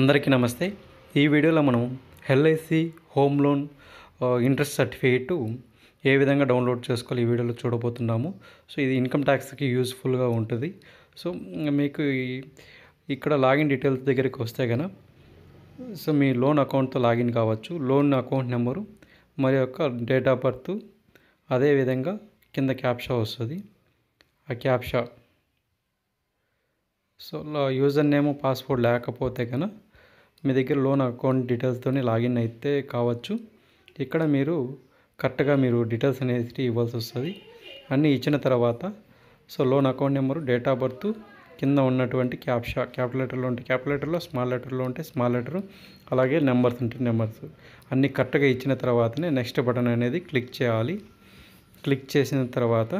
అందరికీ నమస్తే ఈ వీడియోలో మనం LIC home loan interest certificate ఏ విధంగా డౌన్లోడ్ చేసుకోవాలి ఈ వీడియోలో చూడబోతున్నాము సో ఇది ఇన్కమ్ ట్యాక్స్కి యూస్ఫుల్గా ఉంటుంది సో మీకు ఇక్కడ లాగిన్ డీటెయిల్స్ దగ్గరికి వస్తే కనుక సో మీ లోన్ అకౌంట్తో లాగిన్ కావచ్చు లోన్ అకౌంట్ నెంబరు మరి యొక్క డేట్ ఆఫ్ బర్త్ అదేవిధంగా కింద క్యాప్షా వస్తుంది ఆ captcha so user name password లేకపోతే కనుక మీ దగ్గర లోన్ అకౌంట్ డీటెయిల్స్తో లాగిన్ అయితే కావచ్చు ఇక్కడ మీరు కరెక్ట్గా మీరు డీటెయిల్స్ అనేది ఇవ్వాల్సి వస్తుంది అన్నీ ఇచ్చిన తర్వాత so loan account number date of birth కింద ఉన్నటువంటి క్యాప్షా లెటర్లో ఉంటే లెటర్లో స్మాల్ లెటర్లో ఉంటే స్మాల్ లెటరు అలాగే నెంబర్స్ ఉంటే నెంబర్స్ అన్నీ కరెక్ట్గా ఇచ్చిన తర్వాతనే నెక్స్ట్ బటన్ అనేది క్లిక్ చేయాలి క్లిక్ చేసిన తర్వాత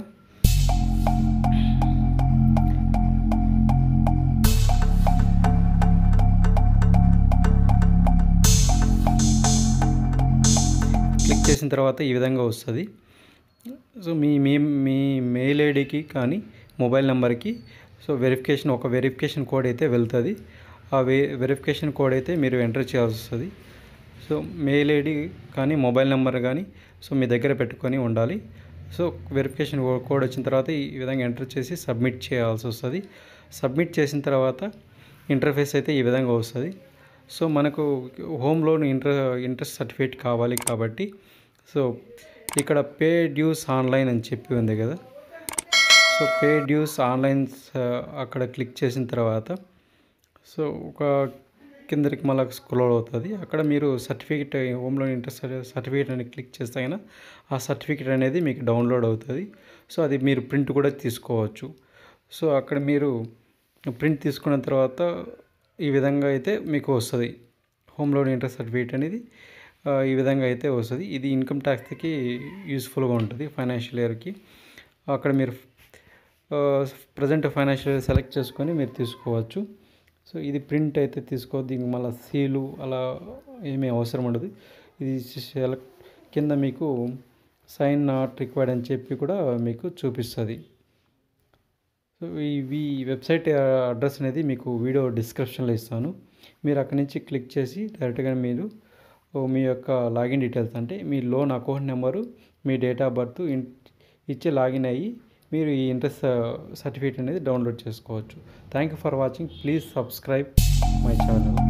చేసిన తర్వాత ఈ విధంగా వస్తుంది సో మీ మీ మీ మెయిల్ ఐడికి కానీ మొబైల్ నెంబర్కి సో వెరిఫికేషన్ ఒక వెరిఫికేషన్ కోడ్ అయితే వెళ్తుంది ఆ వే వెరిఫికేషన్ కోడ్ అయితే మీరు ఎంటర్ చేయాల్సి వస్తుంది సో మెయిల్ ఐడి కానీ మొబైల్ నెంబర్ కానీ సో మీ దగ్గర పెట్టుకొని ఉండాలి సో వెరిఫికేషన్ కోడ్ వచ్చిన తర్వాత ఈ విధంగా ఎంటర్ చేసి సబ్మిట్ చేయాల్సి వస్తుంది సబ్మిట్ చేసిన తర్వాత ఇంటర్ఫేస్ అయితే ఈ విధంగా వస్తుంది సో మనకు home loan inter interest certificate కావాలి కాబట్టి సో ఇక్కడ పే డ్యూస్ ఆన్లైన్ అని చెప్పి ఉంది కదా సో పే డ్యూస్ ఆన్లైన్ అక్కడ క్లిక్ చేసిన తర్వాత సో ఒక కిందకి మళ్ళీ స్క్రోల్ అవుతుంది అక్కడ మీరు certificate home loan interest certificate అని క్లిక్ చేస్తే అయినా ఆ సర్టిఫికేట్ అనేది మీకు డౌన్లోడ్ అవుతుంది సో అది మీరు ప్రింట్ కూడా తీసుకోవచ్చు సో అక్కడ మీరు ప్రింట్ తీసుకున్న తర్వాత ఈ విధంగా అయితే మీకు వస్తుంది హోమ్ లోన్ ఇంట్రెస్ట్ సర్టిఫికేట్ అనేది ఈ విధంగా అయితే వస్తుంది ఇది ఇన్కమ్ ట్యాక్స్కి యూస్ఫుల్గా ఉంటుంది ఫైనాన్షియల్ ఇయర్కి అక్కడ మీరు ప్రజెంట్ ఫైనాన్షియల్ ఇయర్ సెలెక్ట్ చేసుకొని మీరు తీసుకోవచ్చు సో ఇది ప్రింట్ అయితే తీసుకోవద్దు దీనికి మళ్ళీ సీలు అలా ఏమీ అవసరం ఉండదు ఇది సెలెక్ట్ కింద మీకు సైన్ నాట్ రిక్వైర్డ్ అని చెప్పి కూడా మీకు చూపిస్తుంది సో ఈ వెబ్సైట్ అడ్రస్ అనేది మీకు వీడియో డిస్క్రిప్షన్లో ఇస్తాను మీరు అక్కడి నుంచి క్లిక్ చేసి డైరెక్ట్గా మీరు మీ యొక్క లాగిన్ డీటెయిల్స్ అంటే మీ లోన్ అకౌంట్ నెంబరు మీ డేట్ ఆఫ్ బర్త్ ఇచ్చి లాగిన్ అయ్యి మీరు ఈ ఇంట్రెస్ట్ సర్టిఫికేట్ అనేది డౌన్లోడ్ చేసుకోవచ్చు thank you for watching please subscribe my channel